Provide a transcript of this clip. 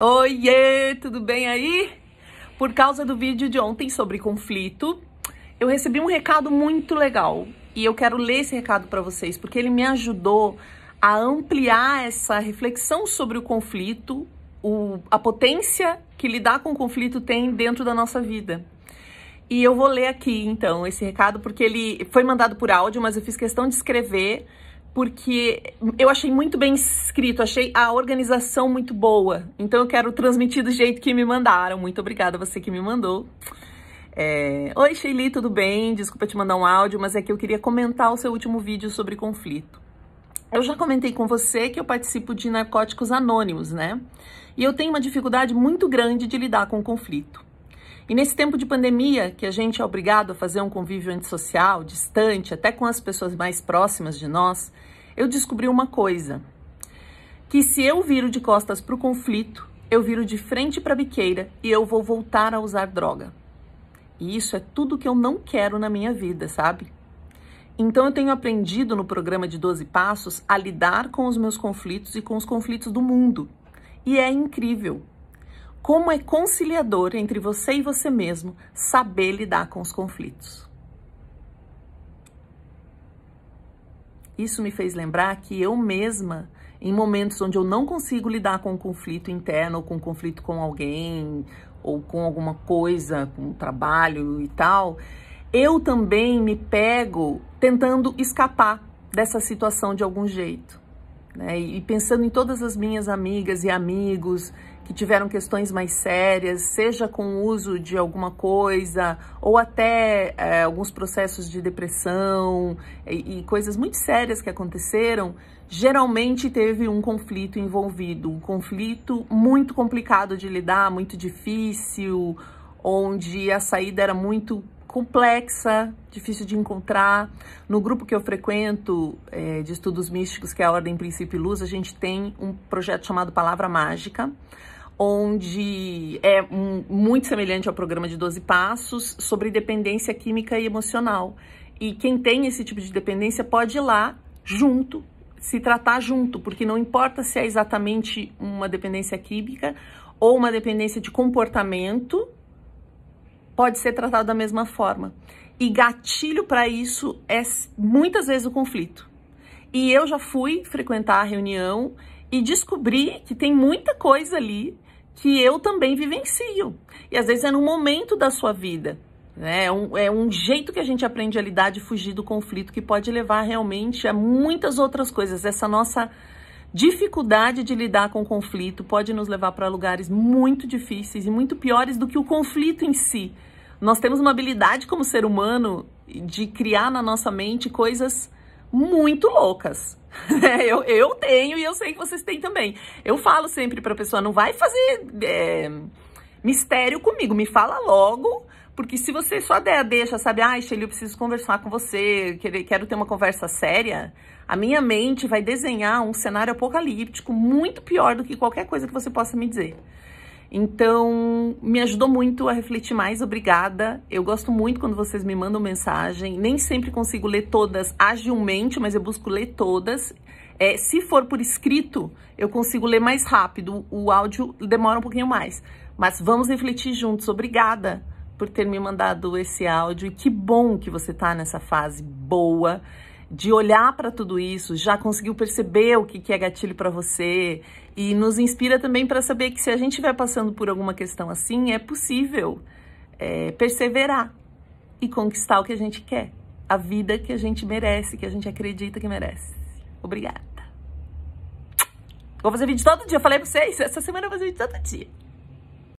Oiê, tudo bem aí? Por causa do vídeo de ontem sobre conflito, eu recebi um recado muito legal e eu quero ler esse recado para vocês porque ele me ajudou a ampliar essa reflexão sobre o conflito, o, a potência que lidar com o conflito tem dentro da nossa vida. E eu vou ler aqui então esse recado porque ele foi mandado por áudio, mas eu fiz questão de escrever porque eu achei muito bem escrito, achei a organização muito boa. Então eu quero transmitir do jeito que me mandaram. Muito obrigada a você que me mandou. É... Oi, Sheili, tudo bem? Desculpa te mandar um áudio, mas é que eu queria comentar o seu último vídeo sobre conflito. Eu já comentei com você que eu participo de Narcóticos Anônimos, né? E eu tenho uma dificuldade muito grande de lidar com conflito. E nesse tempo de pandemia, que a gente é obrigado a fazer um convívio antissocial, distante, até com as pessoas mais próximas de nós, eu descobri uma coisa: que se eu viro de costas para o conflito, eu viro de frente para a biqueira e eu vou voltar a usar droga. E isso é tudo que eu não quero na minha vida, sabe? Então eu tenho aprendido no programa de 12 passos a lidar com os meus conflitos e com os conflitos do mundo. E é incrível. Como é conciliador entre você e você mesmo saber lidar com os conflitos. Isso me fez lembrar que eu mesma, em momentos onde eu não consigo lidar com o conflito interno, ou com o conflito com alguém, ou com alguma coisa, com o trabalho e tal, eu também me pego tentando escapar dessa situação de algum jeito. Né? E pensando em todas as minhas amigas e amigos que tiveram questões mais sérias, seja com o uso de alguma coisa ou até é, alguns processos de depressão e, e coisas muito sérias que aconteceram, geralmente teve um conflito envolvido, um conflito muito complicado de lidar, muito difícil, onde a saída era muito complexa, difícil de encontrar. No grupo que eu frequento é, de estudos místicos, que é a Ordem Princípio e Luz, a gente tem um projeto chamado Palavra Mágica, onde é um, muito semelhante ao programa de 12 Passos, sobre dependência química e emocional. E quem tem esse tipo de dependência pode ir lá junto, se tratar junto, porque não importa se é exatamente uma dependência química ou uma dependência de comportamento, pode ser tratado da mesma forma. E gatilho para isso é muitas vezes o conflito. E eu já fui frequentar a reunião e descobri que tem muita coisa ali que eu também vivencio. E às vezes é num momento da sua vida. Né? É, um, é um jeito que a gente aprende a lidar de fugir do conflito que pode levar realmente a muitas outras coisas. Essa nossa Dificuldade de lidar com o conflito pode nos levar para lugares muito difíceis e muito piores do que o conflito em si. Nós temos uma habilidade como ser humano de criar na nossa mente coisas muito loucas. Né? eu, eu tenho e eu sei que vocês têm também. Eu falo sempre para a pessoa: não vai fazer é, mistério comigo, me fala logo porque se você só der, deixa, sabe? Ai, ah, Shelly, eu preciso conversar com você, quero ter uma conversa séria. A minha mente vai desenhar um cenário apocalíptico muito pior do que qualquer coisa que você possa me dizer. Então, me ajudou muito a refletir mais, obrigada. Eu gosto muito quando vocês me mandam mensagem. Nem sempre consigo ler todas agilmente, mas eu busco ler todas. É, se for por escrito, eu consigo ler mais rápido. O áudio demora um pouquinho mais. Mas vamos refletir juntos, obrigada por ter me mandado esse áudio e que bom que você está nessa fase boa de olhar para tudo isso, já conseguiu perceber o que, que é gatilho para você e nos inspira também para saber que se a gente estiver passando por alguma questão assim, é possível é, perseverar e conquistar o que a gente quer, a vida que a gente merece, que a gente acredita que merece. Obrigada. Vou fazer vídeo todo dia, falei para vocês, essa semana eu vou fazer vídeo todo dia.